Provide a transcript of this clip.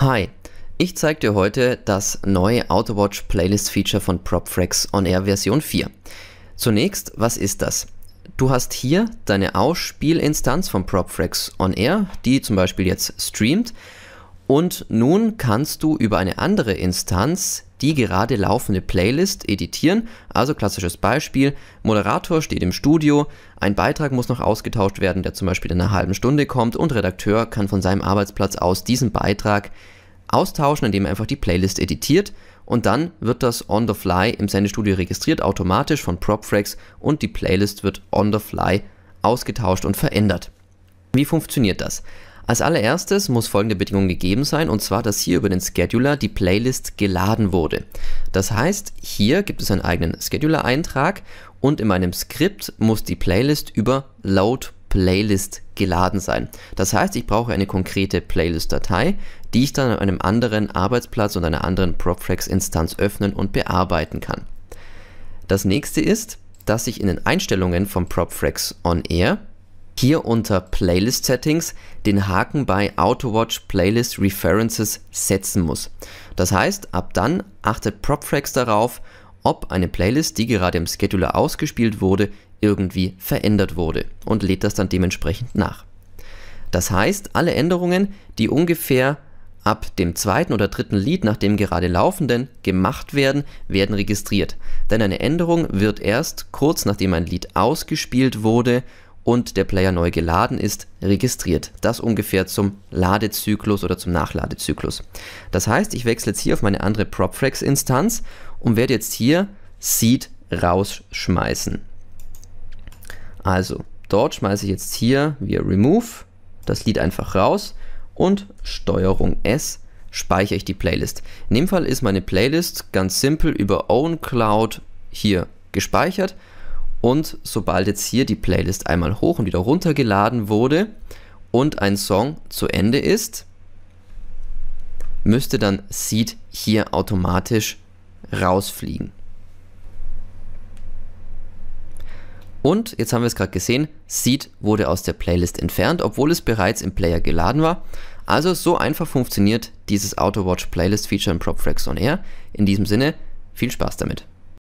Hi, ich zeige dir heute das neue AutoWatch Playlist Feature von PropFrex On Air Version 4. Zunächst, was ist das? Du hast hier deine Ausspielinstanz von PropFrex On Air, die zum Beispiel jetzt streamt, und nun kannst du über eine andere Instanz die gerade laufende Playlist editieren. Also klassisches Beispiel, Moderator steht im Studio, ein Beitrag muss noch ausgetauscht werden, der zum Beispiel in einer halben Stunde kommt und Redakteur kann von seinem Arbeitsplatz aus diesen Beitrag austauschen, indem er einfach die Playlist editiert und dann wird das on the fly im Sendestudio registriert automatisch von PropFrex und die Playlist wird on the fly ausgetauscht und verändert. Wie funktioniert das? Als allererstes muss folgende Bedingung gegeben sein, und zwar, dass hier über den Scheduler die Playlist geladen wurde. Das heißt, hier gibt es einen eigenen Scheduler-Eintrag und in meinem Skript muss die Playlist über Load Playlist geladen sein. Das heißt, ich brauche eine konkrete Playlist-Datei, die ich dann an einem anderen Arbeitsplatz und einer anderen Propflex-Instanz öffnen und bearbeiten kann. Das nächste ist, dass ich in den Einstellungen von Propfrex On Air hier unter Playlist Settings den Haken bei AutoWatch Playlist References setzen muss. Das heißt, ab dann achtet PropFrax darauf, ob eine Playlist, die gerade im Scheduler ausgespielt wurde, irgendwie verändert wurde und lädt das dann dementsprechend nach. Das heißt, alle Änderungen, die ungefähr ab dem zweiten oder dritten Lied nach dem gerade laufenden gemacht werden, werden registriert. Denn eine Änderung wird erst kurz nachdem ein Lied ausgespielt wurde und der Player neu geladen ist, registriert. Das ungefähr zum Ladezyklus oder zum Nachladezyklus. Das heißt, ich wechsle jetzt hier auf meine andere Propfrex-Instanz und werde jetzt hier Seed rausschmeißen. Also, dort schmeiße ich jetzt hier via Remove das Lied einfach raus und Steuerung S speichere ich die Playlist. In dem Fall ist meine Playlist ganz simpel über OwnCloud hier gespeichert und sobald jetzt hier die Playlist einmal hoch und wieder runtergeladen wurde und ein Song zu Ende ist, müsste dann Seed hier automatisch rausfliegen. Und jetzt haben wir es gerade gesehen, Seed wurde aus der Playlist entfernt, obwohl es bereits im Player geladen war. Also so einfach funktioniert dieses AutoWatch playlist feature in PropFlex On Air. In diesem Sinne, viel Spaß damit.